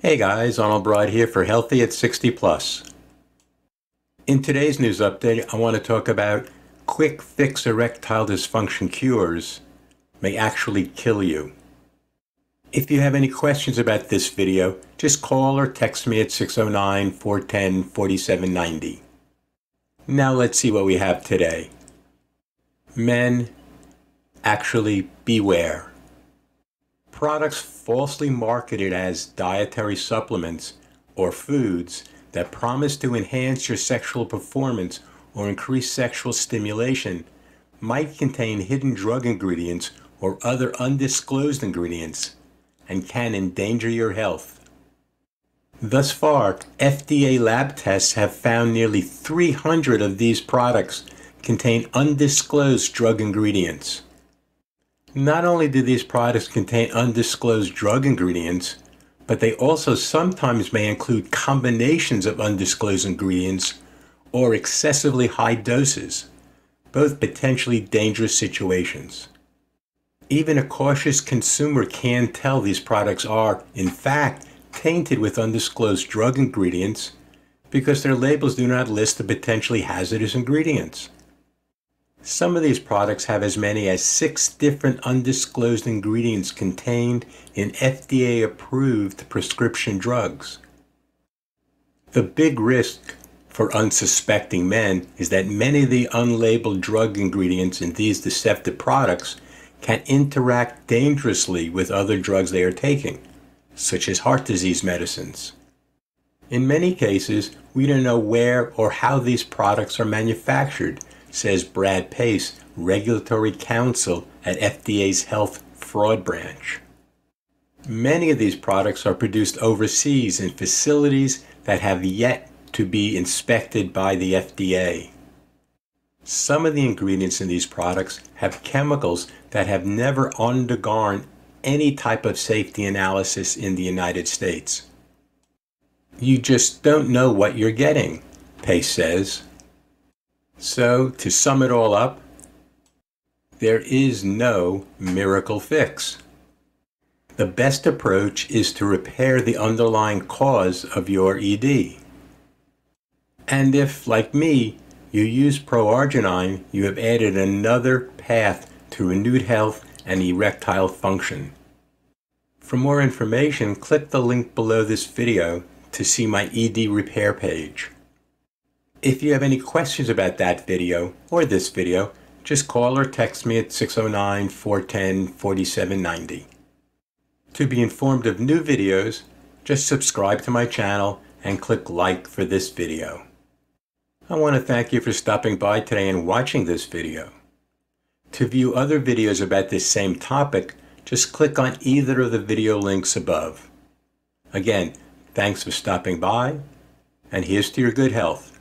Hey guys, Arnold Broad here for Healthy at 60 Plus. In today's news update, I want to talk about quick fix erectile dysfunction cures may actually kill you. If you have any questions about this video, just call or text me at 609-410-4790. Now let's see what we have today. Men, actually beware products falsely marketed as dietary supplements or foods that promise to enhance your sexual performance or increase sexual stimulation might contain hidden drug ingredients or other undisclosed ingredients and can endanger your health. Thus far, FDA lab tests have found nearly 300 of these products contain undisclosed drug ingredients. Not only do these products contain undisclosed drug ingredients, but they also sometimes may include combinations of undisclosed ingredients or excessively high doses, both potentially dangerous situations. Even a cautious consumer can tell these products are, in fact, tainted with undisclosed drug ingredients because their labels do not list the potentially hazardous ingredients. Some of these products have as many as six different undisclosed ingredients contained in FDA approved prescription drugs. The big risk for unsuspecting men is that many of the unlabeled drug ingredients in these deceptive products can interact dangerously with other drugs they are taking, such as heart disease medicines. In many cases, we don't know where or how these products are manufactured says Brad Pace, regulatory counsel at FDA's Health Fraud Branch. Many of these products are produced overseas in facilities that have yet to be inspected by the FDA. Some of the ingredients in these products have chemicals that have never undergone any type of safety analysis in the United States. You just don't know what you're getting, Pace says. So, to sum it all up, there is no miracle fix. The best approach is to repair the underlying cause of your ED. And if, like me, you use proarginine, you have added another path to renewed health and erectile function. For more information, click the link below this video to see my ED repair page. If you have any questions about that video or this video, just call or text me at 609-410-4790. To be informed of new videos, just subscribe to my channel and click like for this video. I want to thank you for stopping by today and watching this video. To view other videos about this same topic, just click on either of the video links above. Again, thanks for stopping by, and here's to your good health.